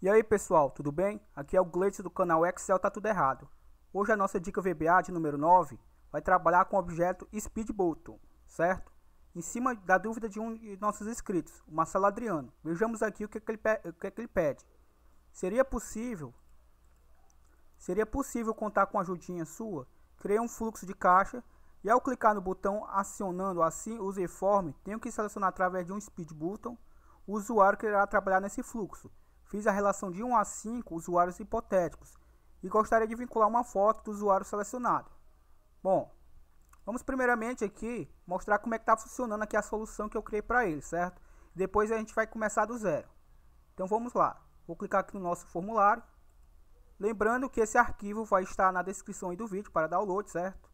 E aí pessoal, tudo bem? Aqui é o Gleitz do canal Excel Tá Tudo Errado. Hoje a nossa dica VBA de número 9 vai trabalhar com o objeto Speed Button, certo? Em cima da dúvida de um de nossos inscritos, o Marcelo Adriano. Vejamos aqui o que, é que, ele, o que, é que ele pede. Seria possível, seria possível contar com a ajudinha sua? Criei um fluxo de caixa e ao clicar no botão acionando assim o Z-Form, tenho que selecionar através de um Speed Button, o usuário que irá trabalhar nesse fluxo. Fiz a relação de 1 a 5 usuários hipotéticos e gostaria de vincular uma foto do usuário selecionado. Bom, vamos primeiramente aqui mostrar como é que está funcionando aqui a solução que eu criei para ele, certo? Depois a gente vai começar do zero. Então vamos lá. Vou clicar aqui no nosso formulário. Lembrando que esse arquivo vai estar na descrição do vídeo para download, certo?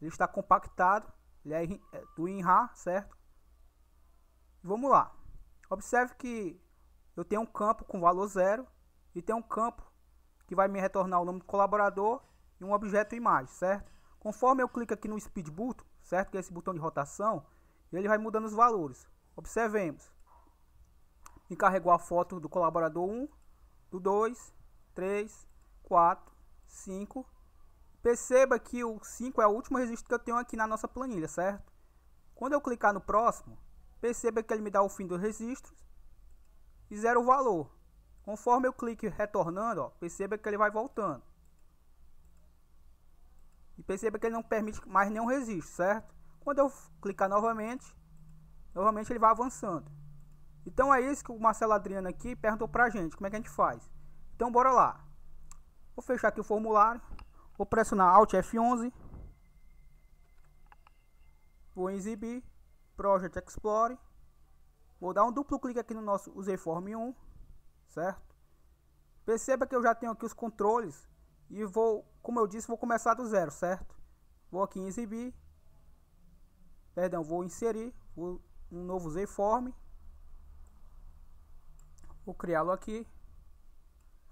Ele está compactado, ele é, é do WinRAR, certo? Vamos lá. Observe que eu tenho um campo com valor zero e tenho um campo que vai me retornar o nome do colaborador e um objeto imagem, certo? Conforme eu clico aqui no Speed Button, certo? Que é esse botão de rotação, ele vai mudando os valores. Observemos. Me carregou a foto do colaborador 1, do 2, 3, 4, 5. Perceba que o 5 é o último registro que eu tenho aqui na nossa planilha, certo? Quando eu clicar no próximo, perceba que ele me dá o fim dos registros e zero o valor. Conforme eu clique retornando, ó, perceba que ele vai voltando. E perceba que ele não permite mais nenhum registro, certo? Quando eu clicar novamente, novamente ele vai avançando. Então é isso que o Marcelo Adriano aqui perguntou pra gente, como é que a gente faz. Então bora lá. Vou fechar aqui o formulário, vou pressionar Alt F11, vou exibir, Project Explorer. Vou dar um duplo clique aqui no nosso Userform 1, certo? Perceba que eu já tenho aqui os controles e vou, como eu disse, vou começar do zero, certo? Vou aqui em exibir, perdão, vou inserir um novo Userform, vou criá-lo aqui,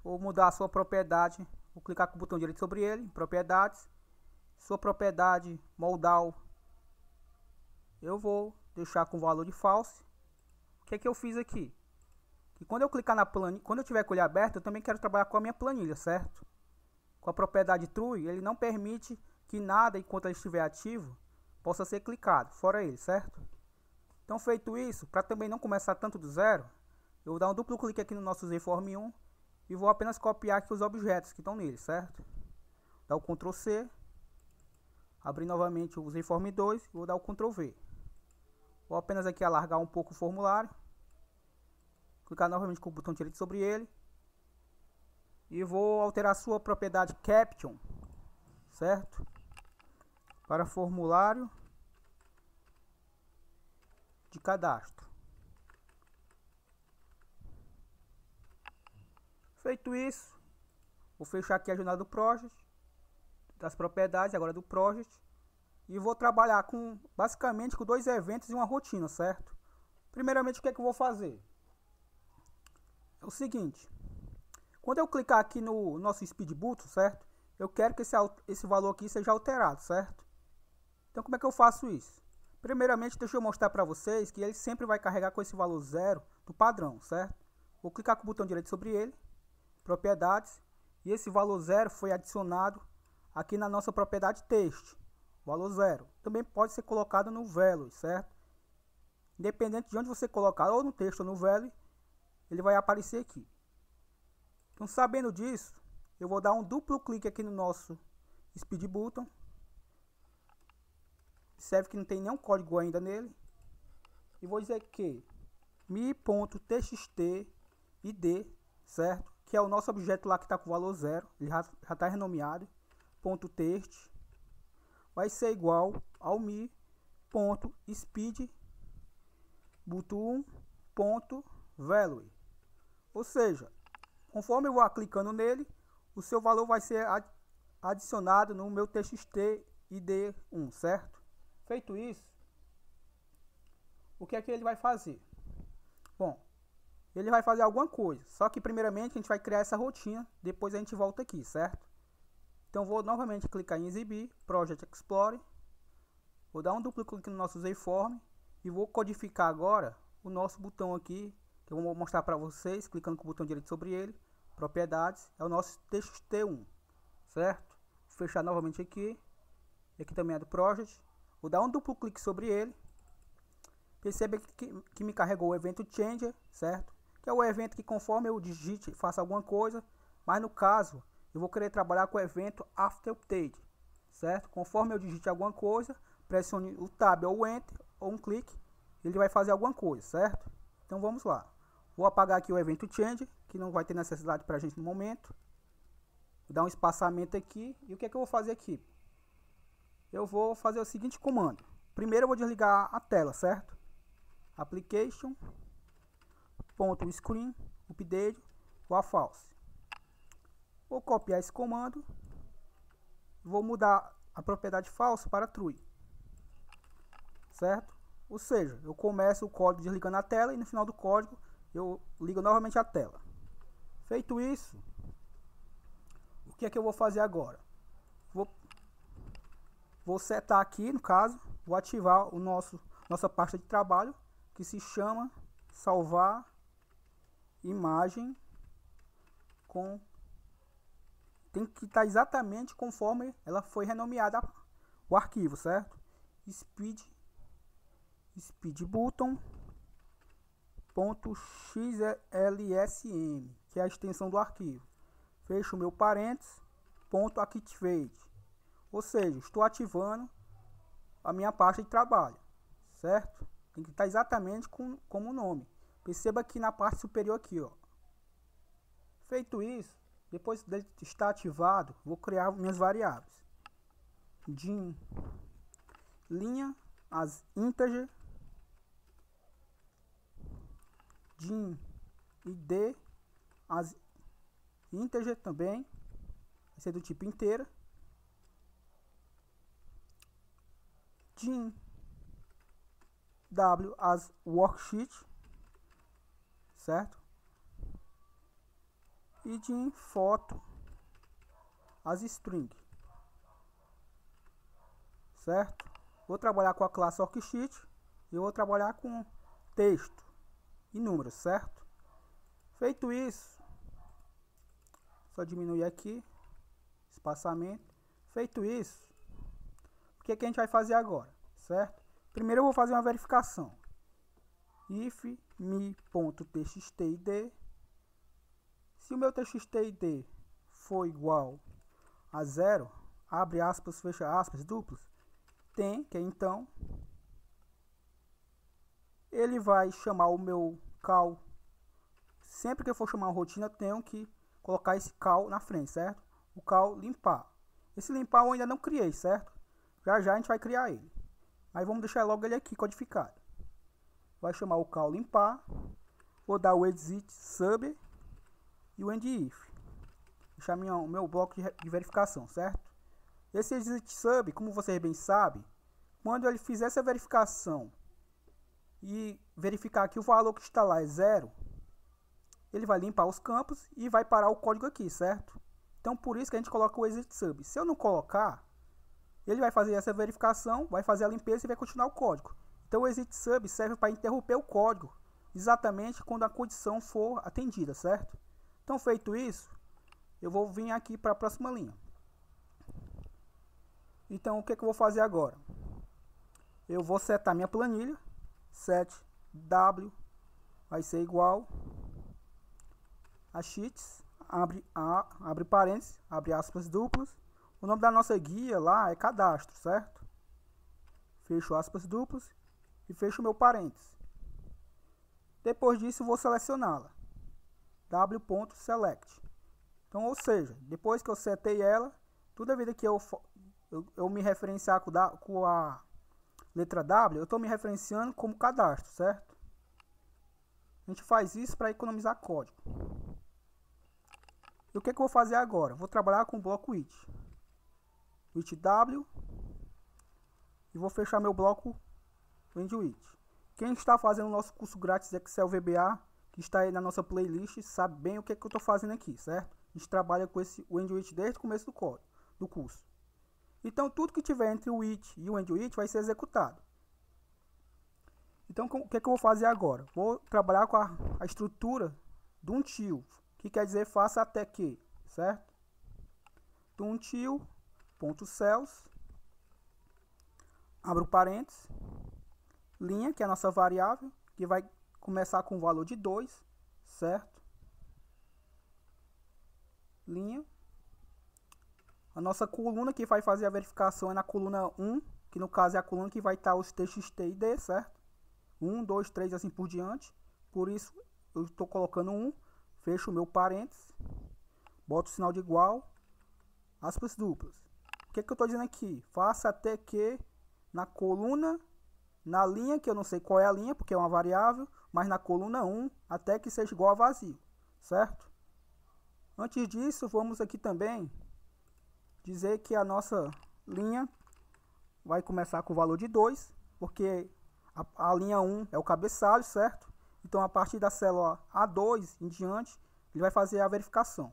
vou mudar a sua propriedade, vou clicar com o botão direito sobre ele, propriedades, sua propriedade modal, eu vou deixar com valor de false, que é que eu fiz aqui? Que quando eu clicar na planilha, quando eu tiver com ele aberto, eu também quero trabalhar com a minha planilha, certo? Com a propriedade true, ele não permite que nada, enquanto ele estiver ativo, possa ser clicado, fora ele, certo? Então, feito isso, para também não começar tanto do zero, eu vou dar um duplo clique aqui no nosso Zform 1 e vou apenas copiar aqui os objetos que estão nele, certo? Dá o Ctrl C, abrir novamente o Zform 2 e vou dar o Ctrl V. Vou apenas aqui alargar um pouco o formulário. Clicar novamente com o botão direito sobre ele. E vou alterar a sua propriedade caption, certo? Para formulário de cadastro. Feito isso, vou fechar aqui a jornada do project, das propriedades, agora do project e vou trabalhar com basicamente com dois eventos e uma rotina, certo? Primeiramente, o que é que eu vou fazer? É o seguinte, quando eu clicar aqui no nosso Speed Boot, certo? Eu quero que esse, esse valor aqui seja alterado, certo? Então, como é que eu faço isso? Primeiramente, deixa eu mostrar para vocês que ele sempre vai carregar com esse valor zero do padrão, certo? Vou clicar com o botão direito sobre ele, propriedades, e esse valor zero foi adicionado aqui na nossa propriedade texto valor zero. Também pode ser colocado no value, certo? Independente de onde você colocar, ou no texto ou no value, ele vai aparecer aqui. Então, sabendo disso, eu vou dar um duplo clique aqui no nosso Speed Button. Observe que não tem nenhum código ainda nele. E vou dizer que mi.txt id, certo? Que é o nosso objeto lá que está com o valor zero. Ele já está renomeado. Ponto text vai ser igual ao mi ponto speed button ponto value ou seja conforme eu vou clicando nele o seu valor vai ser adicionado no meu txt id1 certo feito isso o que é que ele vai fazer bom ele vai fazer alguma coisa só que primeiramente a gente vai criar essa rotina depois a gente volta aqui certo então vou novamente clicar em exibir, Project Explorer. Vou dar um duplo clique no nosso Zform e vou codificar agora o nosso botão aqui, que eu vou mostrar para vocês, clicando com o botão direito sobre ele, propriedades, é o nosso texto T1, certo? Vou fechar novamente aqui, aqui também é do Project, vou dar um duplo clique sobre ele, percebe que, que me carregou o evento Changer, certo? Que é o evento que conforme eu digite, faça alguma coisa, mas no caso, eu vou querer trabalhar com o evento After Update, certo? Conforme eu digite alguma coisa, pressione o Tab ou o Enter ou um clique, ele vai fazer alguma coisa, certo? Então vamos lá. Vou apagar aqui o evento Change, que não vai ter necessidade para a gente no momento. Vou dar um espaçamento aqui. E o que, é que eu vou fazer aqui? Eu vou fazer o seguinte comando. Primeiro eu vou desligar a tela, certo? Application, ponto screen, update, ou a false. Vou copiar esse comando. Vou mudar a propriedade falso para true. Certo? Ou seja, eu começo o código desligando a tela e no final do código eu ligo novamente a tela. Feito isso, o que é que eu vou fazer agora? Vou, vou setar aqui, no caso, vou ativar o nosso nossa pasta de trabalho que se chama salvar imagem com tem que estar tá exatamente conforme ela foi renomeada o arquivo, certo? Speed speedbutton.xlsm, que é a extensão do arquivo. Fecho meu parênteses, ponto activate. Ou seja, estou ativando a minha pasta de trabalho, certo? Tem que estar tá exatamente com, como o nome. Perceba aqui na parte superior aqui, ó. Feito isso, depois dele estar ativado, vou criar minhas variáveis. de linha as integer de ID as integer também vai ser do tipo inteira de W as worksheet certo e de foto as string certo vou trabalhar com a classe orchid e vou trabalhar com texto e números certo feito isso só diminuir aqui espaçamento feito isso o que, é que a gente vai fazer agora certo primeiro eu vou fazer uma verificação if mi.txtid se o meu txtd for igual a zero, abre aspas, fecha aspas, duplos, tem que então ele vai chamar o meu cal. Sempre que eu for chamar uma rotina, tenho que colocar esse cal na frente, certo? O cal limpar. Esse limpar eu ainda não criei, certo? Já já a gente vai criar ele. Mas vamos deixar logo ele aqui codificado. Vai chamar o cal limpar. Vou dar o exit sub e o if. Deixar minha, o meu bloco de, de verificação, certo? Esse exit sub, como vocês bem sabem, quando ele fizer essa verificação e verificar que o valor que está lá é zero, ele vai limpar os campos e vai parar o código aqui, certo? Então, por isso que a gente coloca o exit sub. Se eu não colocar, ele vai fazer essa verificação, vai fazer a limpeza e vai continuar o código. Então, o exit sub serve para interromper o código exatamente quando a condição for atendida, certo? Então, feito isso, eu vou vir aqui para a próxima linha. Então, o que, é que eu vou fazer agora? Eu vou setar minha planilha, set w vai ser igual a sheets, abre, a, abre parênteses, abre aspas duplas. O nome da nossa guia lá é cadastro, certo? Fecho aspas duplas e fecho meu parênteses. Depois disso, vou selecioná-la w.select. Então, ou seja, depois que eu setei ela, toda vida que eu, eu, eu me referenciar com, da, com a letra W, eu estou me referenciando como cadastro, certo? A gente faz isso para economizar código. E o que, que eu vou fazer agora? Vou trabalhar com o bloco it. it w e vou fechar meu bloco end it. Quem está fazendo o nosso curso grátis Excel VBA, que está aí na nossa playlist sabe bem o que, é que eu estou fazendo aqui, certo? A gente trabalha com esse o desde o começo do, código, do curso. Então, tudo que tiver entre o it e o Android vai ser executado. Então, o que, é que eu vou fazer agora? Vou trabalhar com a, a estrutura do until tio, que quer dizer faça até que, certo? Do um tio, ponto abro parênteses, linha, que é a nossa variável, que vai começar com o valor de 2, certo? Linha. A nossa coluna que vai fazer a verificação é na coluna 1, que no caso é a coluna que vai estar os textos T e D, certo? 1, 2, 3 assim por diante. Por isso, eu estou colocando 1, fecho o meu parênteses, boto o sinal de igual, aspas duplas. O que, é que eu estou dizendo aqui? Faça até que na coluna, na linha, que eu não sei qual é a linha, porque é uma variável, mas na coluna 1 até que seja igual a vazio, certo? Antes disso, vamos aqui também dizer que a nossa linha vai começar com o valor de 2, porque a, a, linha 1 é o cabeçalho, certo? Então, a partir da célula A2 em diante, ele vai fazer a verificação.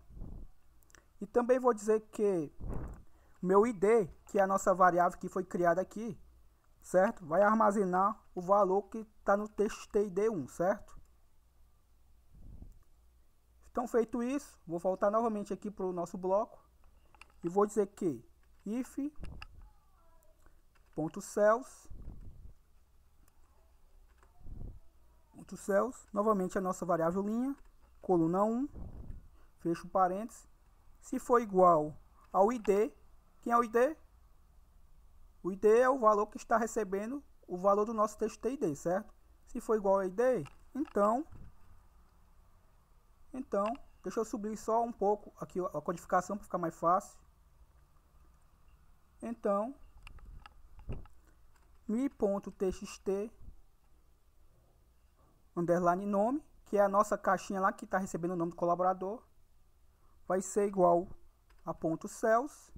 E também vou dizer que meu ID, que é a nossa variável que foi criada aqui, certo? Vai armazenar o valor que está no texto TID1, certo? Então, feito isso, vou voltar novamente aqui para o nosso bloco e vou dizer que if ponto cells ponto cells, novamente a nossa variável linha, coluna 1, fecho parênteses, se for igual ao id, quem é o id? O ID é o valor que está recebendo o valor do nosso texto TID, certo? Se for igual a ID, então, então, deixa eu subir só um pouco aqui a codificação para ficar mais fácil. Então, mi.txt underline nome, que é a nossa caixinha lá que está recebendo o nome do colaborador, vai ser igual a ponto .cells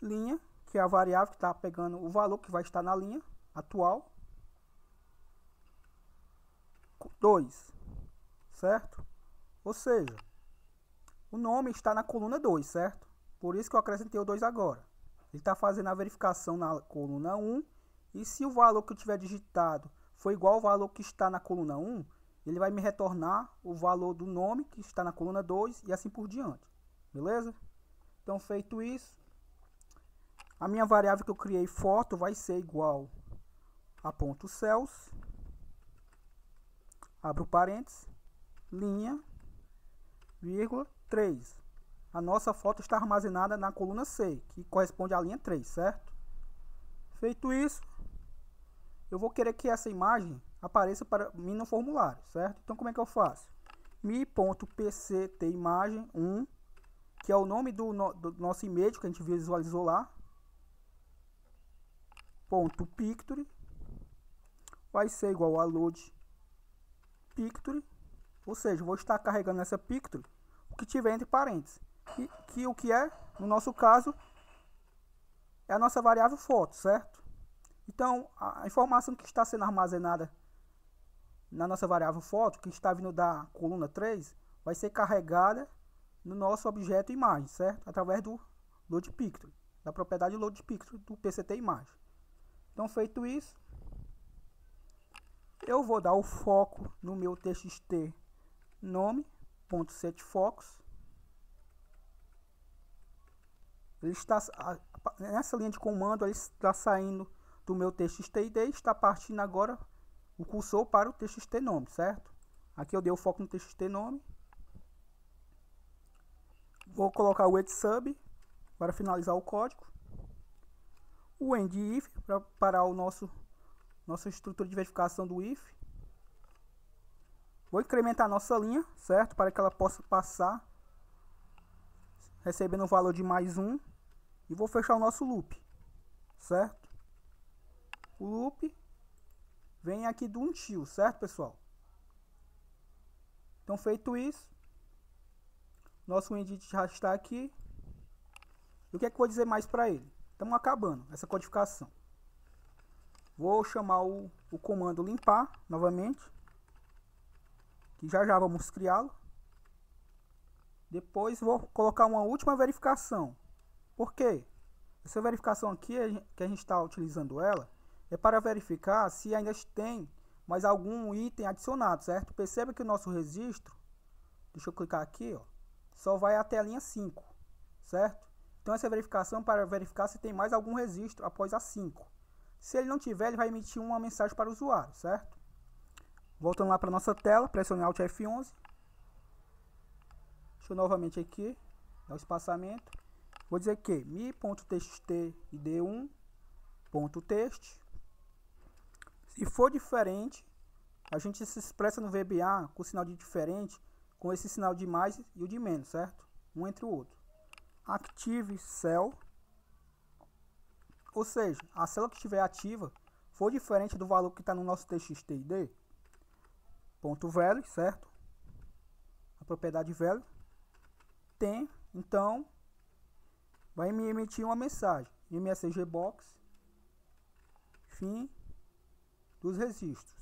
linha, que é a variável que está pegando o valor que vai estar na linha atual. 2, certo? Ou seja, o nome está na coluna 2, certo? Por isso que eu acrescentei o 2 agora. Ele está fazendo a verificação na coluna 1. E se o valor que eu tiver digitado for igual ao valor que está na coluna 1, ele vai me retornar o valor do nome que está na coluna 2 e assim por diante. Beleza? Então, feito isso, a minha variável que eu criei foto vai ser igual a ponto Celsius, abro parênteses, linha, vírgula, 3. A nossa foto está armazenada na coluna C, que corresponde à linha 3, certo? Feito isso, eu vou querer que essa imagem apareça para mim no formulário, certo? Então, como é que eu faço? mi.pctimagem1, que é o nome do, no, do nosso e-mail que a gente visualizou lá, ponto picture vai ser igual a load picture, ou seja, vou estar carregando essa picture o que tiver entre parênteses, que, que o que é, no nosso caso, é a nossa variável foto, certo? Então, a informação que está sendo armazenada na nossa variável foto, que está vindo da coluna 3, vai ser carregada no nosso objeto imagem, certo? Através do load picture, da propriedade load picture do PCT imagem. Então, feito isso, eu vou dar o foco no meu txt nome, ponto set focos. Ele está, nessa linha de comando, ele está saindo do meu txt-id, está partindo agora o cursor para o txt nome, certo? Aqui eu dei o foco no txt nome. Vou colocar o sub para finalizar o código o end if para parar o nosso nossa estrutura de verificação do if. Vou incrementar a nossa linha, certo? Para que ela possa passar recebendo o valor de mais um e vou fechar o nosso loop, certo? O loop vem aqui do until, certo, pessoal? Então, feito isso, nosso end já está aqui. o que é que eu vou dizer mais para ele? Estamos acabando essa codificação. Vou chamar o, o comando limpar novamente. Que já já vamos criá-lo. Depois vou colocar uma última verificação. Por quê? Essa verificação aqui que a gente está utilizando ela é para verificar se ainda tem mais algum item adicionado, certo? Perceba que o nosso registro, deixa eu clicar aqui, ó, só vai até a linha 5, certo? Então, essa verificação para verificar se tem mais algum registro após a 5. Se ele não tiver, ele vai emitir uma mensagem para o usuário, certo? Voltando lá para a nossa tela, pressione Alt F11. Deixa eu novamente aqui, dar o espaçamento. Vou dizer que mi.txt id 1.text. Se for diferente, a gente se expressa no VBA com o sinal de diferente, com esse sinal de mais e o de menos, certo? Um entre o outro active cell, ou seja, a célula que estiver ativa for diferente do valor que está no nosso txtid ponto value, certo? A propriedade value tem, então, vai me emitir uma mensagem, msg box, fim dos registros.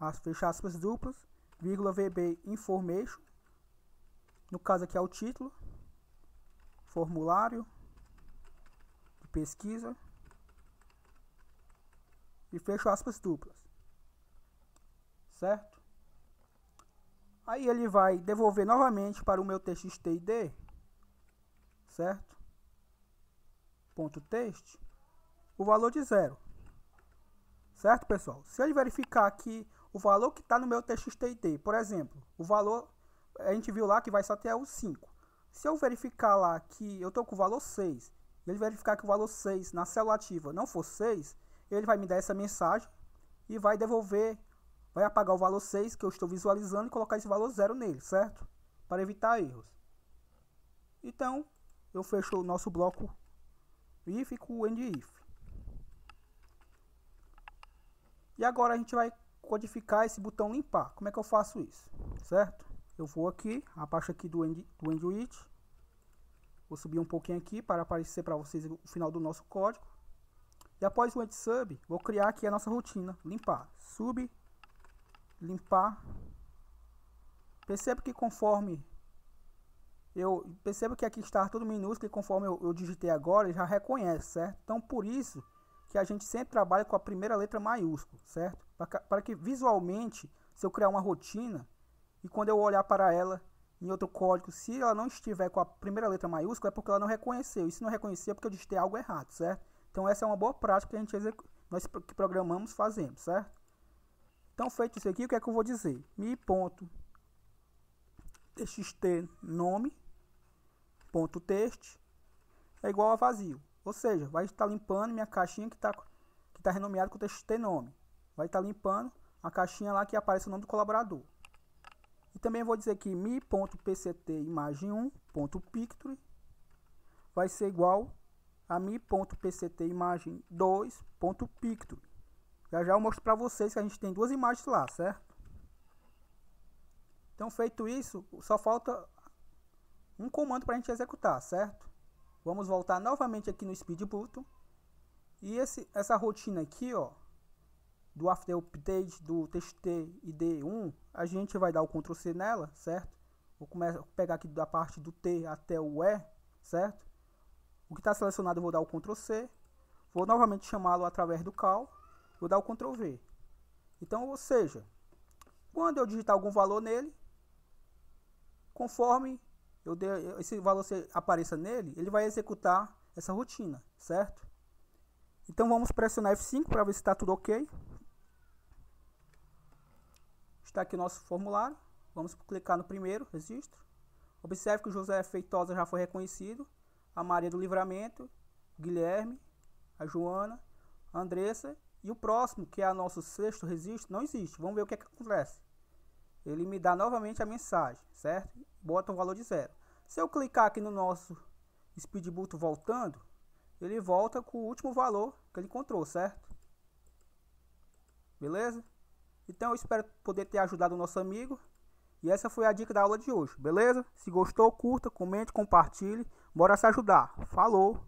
As fecha aspas duplas, vírgula VB information, no caso aqui é o título, formulário de pesquisa e fecho aspas duplas, certo? Aí ele vai devolver novamente para o meu txt.id, certo? Ponto .text, o valor de zero, certo pessoal? Se ele verificar que o valor que está no meu txt.id, por exemplo, o valor a gente viu lá que vai só até o 5. Se eu verificar lá que eu estou com o valor 6, e ele verificar que o valor 6 na célula ativa não for 6, ele vai me dar essa mensagem e vai devolver, vai apagar o valor 6 que eu estou visualizando e colocar esse valor 0 nele, certo? Para evitar erros. Então, eu fecho o nosso bloco if com end if. E agora a gente vai codificar esse botão limpar. Como é que eu faço isso? Certo? eu vou aqui, parte aqui do end, do end vou subir um pouquinho aqui para aparecer para vocês o final do nosso código. E após o end sub, vou criar aqui a nossa rotina, limpar, sub, limpar. Perceba que conforme eu percebo que aqui está tudo minúsculo e conforme eu, eu digitei agora, já reconhece, certo? Então por isso que a gente sempre trabalha com a primeira letra maiúscula, certo? Para que, para que visualmente, se eu criar uma rotina, e quando eu olhar para ela em outro código, se ela não estiver com a primeira letra maiúscula, é porque ela não reconheceu. E se não reconhecer, é porque eu digitei algo errado, certo? Então essa é uma boa prática que a gente nós que programamos fazemos, certo? Então feito isso aqui, o que é que eu vou dizer? Mi ponto txt nome ponto text é igual a vazio. Ou seja, vai estar limpando minha caixinha que está que tá renomeada com txt nome. Vai estar limpando a caixinha lá que aparece o nome do colaborador. E também vou dizer que mi.pct-imagem1.picture vai ser igual a mi.pct-imagem2.picture. Já já eu mostro para vocês que a gente tem duas imagens lá, certo? Então, feito isso, só falta um comando para a gente executar, certo? Vamos voltar novamente aqui no Speed Button. E esse, essa rotina aqui, ó, do after update do txtid 1 a gente vai dar o Ctrl C nela, certo? Vou começar, pegar aqui da parte do T até o E, certo? O que está selecionado eu vou dar o Ctrl C. Vou novamente chamá-lo através do cal. Vou dar o Ctrl V. Então, ou seja, quando eu digitar algum valor nele, conforme eu de, esse valor apareça nele, ele vai executar essa rotina, certo? Então vamos pressionar F5 para ver se está tudo ok. Está aqui o nosso formulário. Vamos clicar no primeiro registro. Observe que o José Feitosa já foi reconhecido. A Maria do Livramento, Guilherme, a Joana, a Andressa. E o próximo, que é o nosso sexto registro, não existe. Vamos ver o que, é que acontece. Ele me dá novamente a mensagem, certo? Bota um valor de zero. Se eu clicar aqui no nosso Speedboot voltando, ele volta com o último valor que ele encontrou, certo? Beleza? Então eu espero poder ter ajudado o nosso amigo. E essa foi a dica da aula de hoje, beleza? Se gostou, curta, comente, compartilhe. Bora se ajudar. Falou!